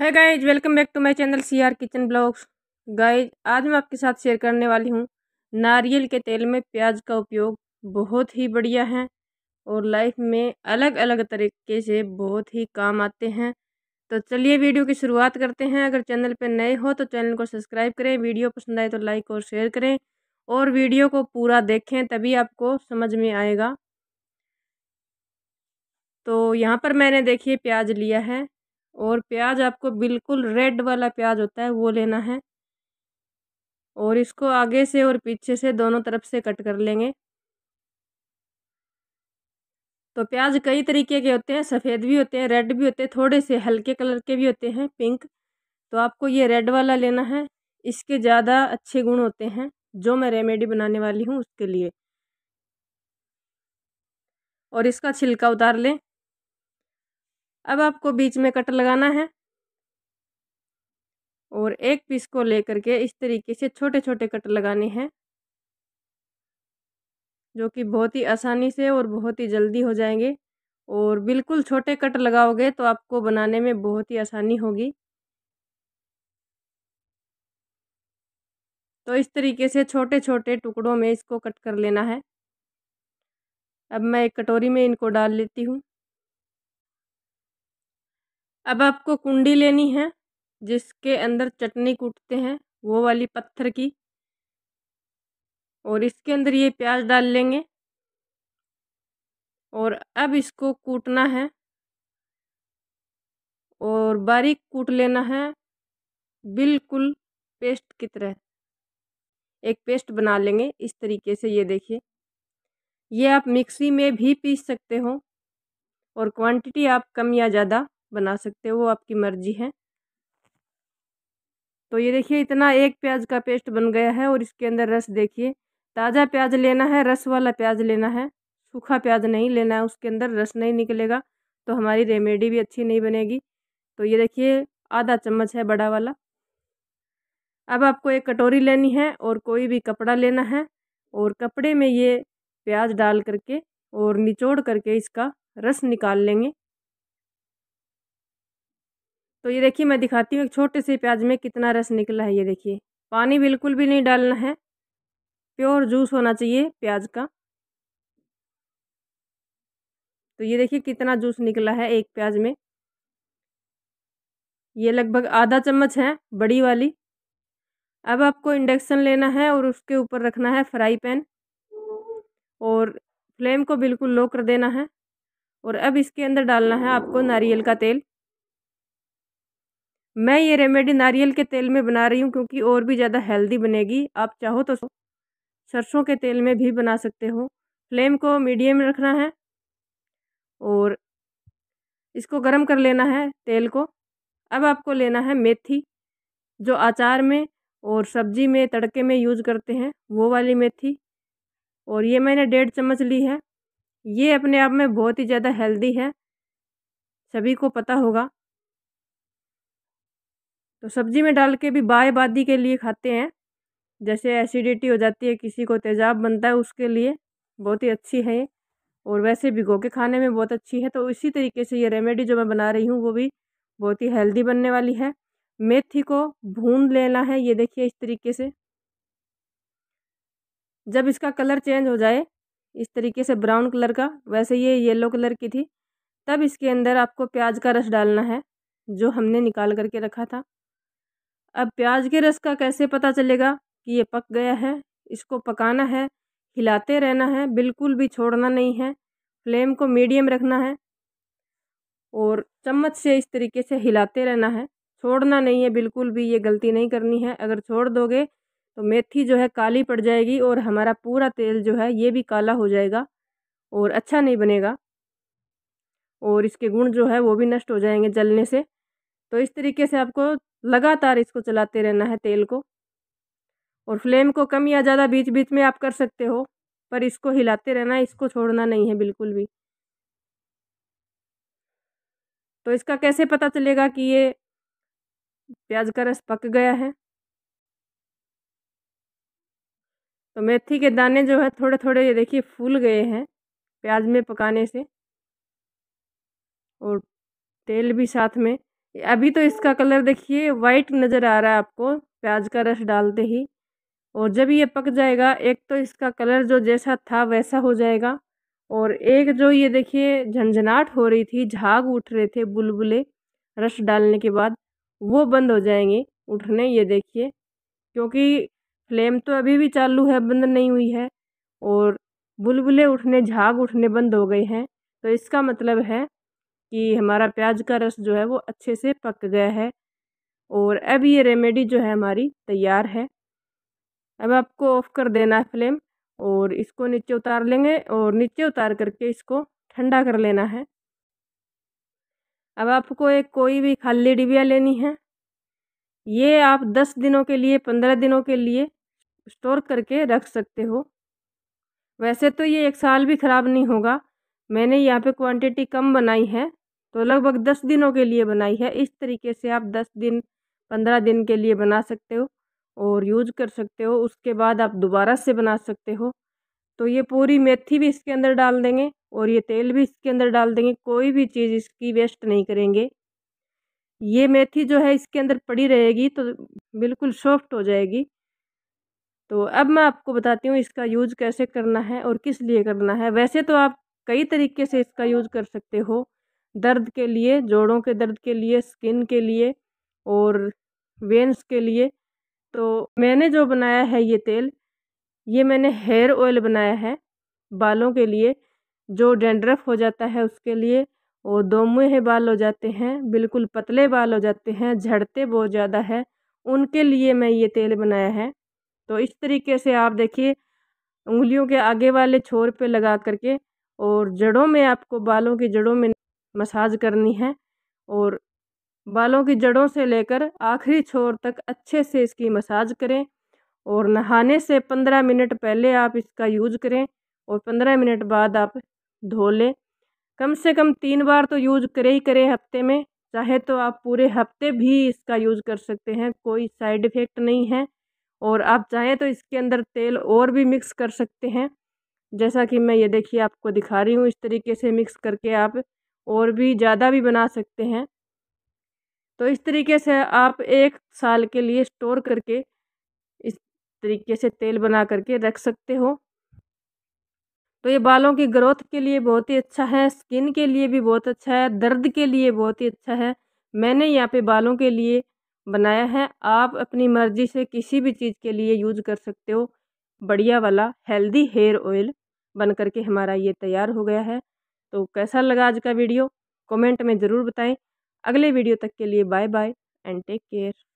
है guys welcome back to my channel CR kitchen blogs guys आज मैं आपके साथ शेयर करने वाली हूँ नारियल के तेल में प्याज का उपयोग बहुत ही बढ़िया है और लाइफ में अलग अलग तरीके से बहुत ही काम आते हैं तो चलिए वीडियो की शुरुआत करते हैं अगर चैनल पर नए हो तो चैनल को सब्सक्राइब करें वीडियो पसंद आए तो लाइक और शेयर करें और वीडियो को पूरा देखें तभी आपको समझ में आएगा तो यहाँ पर मैंने देखिए प्याज लिया है और प्याज आपको बिल्कुल रेड वाला प्याज होता है वो लेना है और इसको आगे से और पीछे से दोनों तरफ से कट कर लेंगे तो प्याज कई तरीके के होते हैं सफ़ेद भी होते हैं रेड भी होते हैं थोड़े से हल्के कलर के भी होते हैं पिंक तो आपको ये रेड वाला लेना है इसके ज़्यादा अच्छे गुण होते हैं जो मैं रेमेडी बनाने वाली हूँ उसके लिए और इसका छिलका उतार लें अब आपको बीच में कट लगाना है और एक पीस को लेकर के इस तरीके से छोटे छोटे कट लगाने हैं जो कि बहुत ही आसानी से और बहुत ही जल्दी हो जाएंगे और बिल्कुल छोटे कट लगाओगे तो आपको बनाने में बहुत ही आसानी होगी तो इस तरीके से छोटे छोटे टुकड़ों में इसको कट कर लेना है अब मैं एक कटोरी में इनको डाल लेती हूँ अब आपको कुंडी लेनी है जिसके अंदर चटनी कूटते हैं वो वाली पत्थर की और इसके अंदर ये प्याज डाल लेंगे और अब इसको कूटना है और बारीक कूट लेना है बिल्कुल पेस्ट की तरह एक पेस्ट बना लेंगे इस तरीके से ये देखिए ये आप मिक्सी में भी पीस सकते हो और क्वांटिटी आप कम या ज़्यादा बना सकते हो वो आपकी मर्ज़ी है तो ये देखिए इतना एक प्याज का पेस्ट बन गया है और इसके अंदर रस देखिए ताज़ा प्याज लेना है रस वाला प्याज लेना है सूखा प्याज नहीं लेना है उसके अंदर रस नहीं निकलेगा तो हमारी रेमेडी भी अच्छी नहीं बनेगी तो ये देखिए आधा चम्मच है बड़ा वाला अब आपको एक कटोरी लेनी है और कोई भी कपड़ा लेना है और कपड़े में ये प्याज डाल करके और निचोड़ करके इसका रस निकाल लेंगे तो ये देखिए मैं दिखाती हूँ एक छोटे से प्याज में कितना रस निकला है ये देखिए पानी बिल्कुल भी नहीं डालना है प्योर जूस होना चाहिए प्याज का तो ये देखिए कितना जूस निकला है एक प्याज में ये लगभग आधा चम्मच है बड़ी वाली अब आपको इंडक्शन लेना है और उसके ऊपर रखना है फ्राई पैन और फ्लेम को बिल्कुल लो कर देना है और अब इसके अंदर डालना है आपको नारियल का तेल मैं ये रेमेडी नारियल के तेल में बना रही हूँ क्योंकि और भी ज़्यादा हेल्दी बनेगी आप चाहो तो सरसों के तेल में भी बना सकते हो फ्लेम को मीडियम रखना है और इसको गर्म कर लेना है तेल को अब आपको लेना है मेथी जो अचार में और सब्जी में तड़के में यूज करते हैं वो वाली मेथी और ये मैंने डेढ़ चम्मच ली है ये अपने आप में बहुत ही ज़्यादा हेल्दी है सभी को पता होगा तो सब्ज़ी में डाल के भी बाय बादी के लिए खाते हैं जैसे एसिडिटी हो जाती है किसी को तेज़ाब बनता है उसके लिए बहुत ही अच्छी है और वैसे भिगो के खाने में बहुत अच्छी है तो इसी तरीके से ये रेमेडी जो मैं बना रही हूँ वो भी बहुत ही हेल्दी बनने वाली है मेथी को भून लेना है ये देखिए इस तरीके से जब इसका कलर चेंज हो जाए इस तरीके से ब्राउन कलर का वैसे ये येलो कलर की थी तब इसके अंदर आपको प्याज का रस डालना है जो हमने निकाल करके रखा था अब प्याज के रस का कैसे पता चलेगा कि ये पक गया है इसको पकाना है हिलाते रहना है बिल्कुल भी छोड़ना नहीं है फ्लेम को मीडियम रखना है और चम्मच से इस तरीके से हिलाते रहना है छोड़ना नहीं है बिल्कुल भी ये गलती नहीं करनी है अगर छोड़ दोगे तो मेथी जो है काली पड़ जाएगी और हमारा पूरा तेल जो है ये भी काला हो जाएगा और अच्छा नहीं बनेगा और इसके गुण जो है वो भी नष्ट हो जाएंगे जलने से तो इस तरीके से आपको लगातार इसको चलाते रहना है तेल को और फ्लेम को कम या ज़्यादा बीच बीच में आप कर सकते हो पर इसको हिलाते रहना है इसको छोड़ना नहीं है बिल्कुल भी तो इसका कैसे पता चलेगा कि ये प्याज का रस पक गया है तो मेथी के दाने जो है थोड़े थोड़े ये देखिए फूल गए हैं प्याज में पकाने से और तेल भी साथ में अभी तो इसका कलर देखिए वाइट नज़र आ रहा है आपको प्याज का रस डालते ही और जब ये पक जाएगा एक तो इसका कलर जो जैसा था वैसा हो जाएगा और एक जो ये देखिए झंझनाट हो रही थी झाग उठ रहे थे बुलबुले रस डालने के बाद वो बंद हो जाएंगे उठने ये देखिए क्योंकि फ्लेम तो अभी भी चालू है बंद नहीं हुई है और बुलबुले उठने झाग उठने बंद हो गए हैं तो इसका मतलब है कि हमारा प्याज का रस जो है वो अच्छे से पक गया है और अब ये रेमेडी जो है हमारी तैयार है अब आपको ऑफ़ कर देना है फ्लेम और इसको नीचे उतार लेंगे और नीचे उतार करके इसको ठंडा कर लेना है अब आपको एक कोई भी खाली डिबिया लेनी है ये आप दस दिनों के लिए पंद्रह दिनों के लिए स्टोर करके रख सकते हो वैसे तो ये एक साल भी ख़राब नहीं होगा मैंने यहाँ पे क्वांटिटी कम बनाई है तो लगभग दस दिनों के लिए बनाई है इस तरीके से आप दस दिन पंद्रह दिन के लिए बना सकते हो और यूज कर सकते हो उसके बाद आप दोबारा से बना सकते हो तो ये पूरी मेथी भी इसके अंदर डाल देंगे और ये तेल भी इसके अंदर डाल देंगे कोई भी चीज़ इसकी वेस्ट नहीं करेंगे ये मेथी जो है इसके अंदर पड़ी रहेगी तो बिल्कुल सॉफ्ट हो जाएगी तो अब मैं आपको बताती हूँ इसका यूज कैसे करना है और किस लिए करना है वैसे तो आप कई तरीके से इसका यूज कर सकते हो दर्द के लिए जोड़ों के दर्द के लिए स्किन के लिए और वेंस के लिए तो मैंने जो बनाया है ये तेल ये मैंने हेयर ऑयल बनाया है बालों के लिए जो डेंड्रफ हो जाता है उसके लिए और मुहे बाल हो जाते हैं बिल्कुल पतले बाल हो जाते हैं झड़ते बहुत ज़्यादा है उनके लिए मैं ये तेल बनाया है तो इस तरीके से आप देखिए उंगलियों के आगे वाले छोर पे लगा करके और जड़ों में आपको बालों की जड़ों में मसाज करनी है और बालों की जड़ों से लेकर आखिरी छोर तक अच्छे से इसकी मसाज करें और नहाने से पंद्रह मिनट पहले आप इसका यूज करें और पंद्रह मिनट बाद आप धो लें कम से कम तीन बार तो यूज करें ही करें हफ्ते में चाहे तो आप पूरे हफ्ते भी इसका यूज कर सकते हैं कोई साइड इफ़ेक्ट नहीं है और आप चाहें तो इसके अंदर तेल और भी मिक्स कर सकते हैं जैसा कि मैं ये देखिए आपको दिखा रही हूँ इस तरीके से मिक्स करके आप और भी ज़्यादा भी बना सकते हैं तो इस तरीके से आप एक साल के लिए स्टोर करके इस तरीके से तेल बना करके रख सकते हो तो ये बालों की ग्रोथ के लिए बहुत ही अच्छा है स्किन के लिए भी बहुत अच्छा है दर्द के लिए बहुत ही अच्छा है मैंने यहाँ पे बालों के लिए बनाया है आप अपनी मर्ज़ी से किसी भी चीज़ के लिए यूज कर सकते हो बढ़िया वाला हेल्दी हेयर ऑयल बन करके हमारा ये तैयार हो गया है तो कैसा लगा आज का वीडियो कमेंट में ज़रूर बताएं अगले वीडियो तक के लिए bye bye and take care